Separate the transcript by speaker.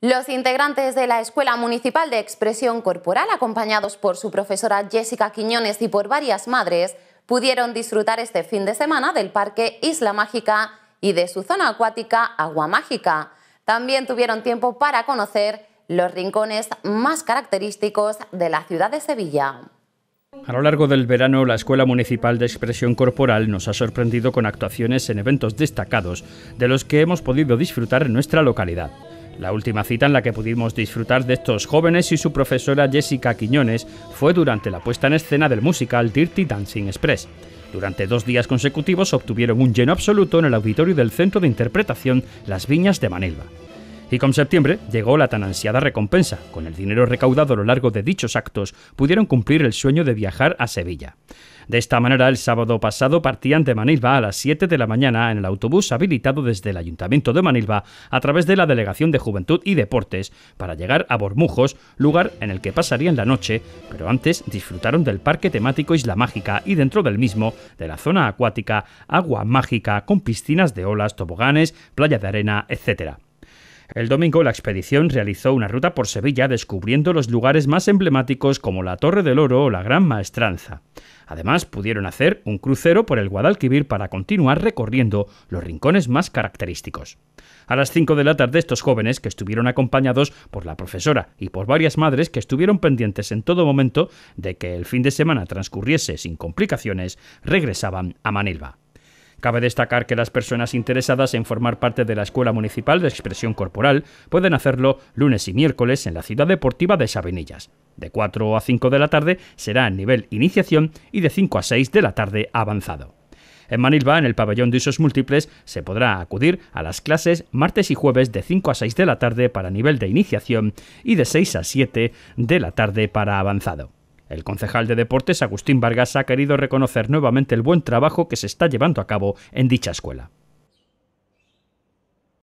Speaker 1: Los integrantes de la Escuela Municipal de Expresión Corporal, acompañados por su profesora Jessica Quiñones y por varias madres, pudieron disfrutar este fin de semana del Parque Isla Mágica y de su zona acuática Agua Mágica. También tuvieron tiempo para conocer los rincones más característicos de la ciudad de Sevilla.
Speaker 2: A lo largo del verano, la Escuela Municipal de Expresión Corporal nos ha sorprendido con actuaciones en eventos destacados de los que hemos podido disfrutar en nuestra localidad. La última cita en la que pudimos disfrutar de estos jóvenes y su profesora Jessica Quiñones fue durante la puesta en escena del musical Dirty Dancing Express. Durante dos días consecutivos obtuvieron un lleno absoluto en el auditorio del Centro de Interpretación Las Viñas de Manilva. Y con septiembre llegó la tan ansiada recompensa. Con el dinero recaudado a lo largo de dichos actos, pudieron cumplir el sueño de viajar a Sevilla. De esta manera, el sábado pasado partían de Manilva a las 7 de la mañana en el autobús habilitado desde el Ayuntamiento de Manilva a través de la Delegación de Juventud y Deportes para llegar a Bormujos, lugar en el que pasarían la noche, pero antes disfrutaron del parque temático Isla Mágica y dentro del mismo, de la zona acuática, agua mágica con piscinas de olas, toboganes, playa de arena, etcétera. El domingo la expedición realizó una ruta por Sevilla descubriendo los lugares más emblemáticos como la Torre del Oro o la Gran Maestranza. Además, pudieron hacer un crucero por el Guadalquivir para continuar recorriendo los rincones más característicos. A las 5 de la tarde estos jóvenes, que estuvieron acompañados por la profesora y por varias madres que estuvieron pendientes en todo momento de que el fin de semana transcurriese sin complicaciones, regresaban a Manilva. Cabe destacar que las personas interesadas en formar parte de la Escuela Municipal de Expresión Corporal pueden hacerlo lunes y miércoles en la ciudad deportiva de Sabinillas. De 4 a 5 de la tarde será a nivel iniciación y de 5 a 6 de la tarde avanzado. En Manilva, en el pabellón de usos múltiples, se podrá acudir a las clases martes y jueves de 5 a 6 de la tarde para nivel de iniciación y de 6 a 7 de la tarde para avanzado. El concejal de Deportes, Agustín Vargas, ha querido reconocer nuevamente el buen trabajo que se está llevando a cabo en dicha escuela.